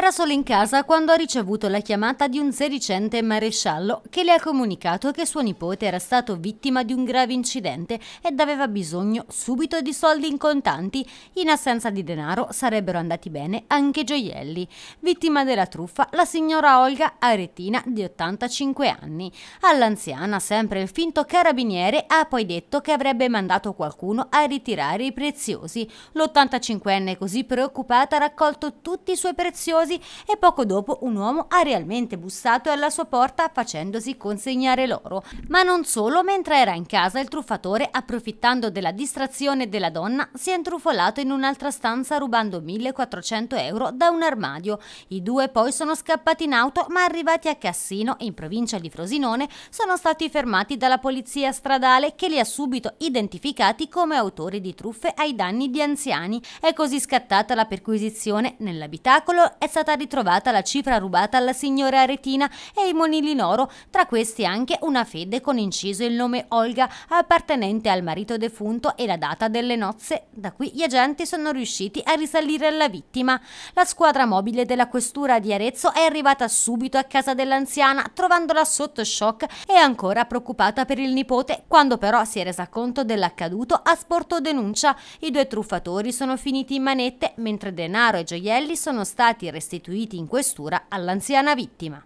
Era solo in casa quando ha ricevuto la chiamata di un sedicente maresciallo che le ha comunicato che suo nipote era stato vittima di un grave incidente ed aveva bisogno subito di soldi in contanti. In assenza di denaro sarebbero andati bene anche gioielli. Vittima della truffa la signora Olga Aretina di 85 anni. All'anziana sempre il finto carabiniere ha poi detto che avrebbe mandato qualcuno a ritirare i preziosi. L'85enne così preoccupata ha raccolto tutti i suoi preziosi preziosi e poco dopo un uomo ha realmente bussato alla sua porta facendosi consegnare l'oro. Ma non solo, mentre era in casa il truffatore, approfittando della distrazione della donna, si è intrufolato in un'altra stanza rubando 1400 euro da un armadio. I due poi sono scappati in auto ma arrivati a Cassino, in provincia di Frosinone, sono stati fermati dalla polizia stradale che li ha subito identificati come autori di truffe ai danni di anziani. È così scattata la perquisizione nell'abitacolo, è stata stata ritrovata la cifra rubata alla signora Aretina e i monili in oro, tra questi anche una fede con inciso il nome Olga, appartenente al marito defunto e la data delle nozze. Da qui gli agenti sono riusciti a risalire alla vittima. La squadra mobile della questura di Arezzo è arrivata subito a casa dell'anziana, trovandola sotto shock e ancora preoccupata per il nipote, quando però si è resa conto dell'accaduto ha sporto denuncia. I due truffatori sono finiti in manette, mentre denaro e gioielli sono stati restituiti restituiti in questura all'anziana vittima.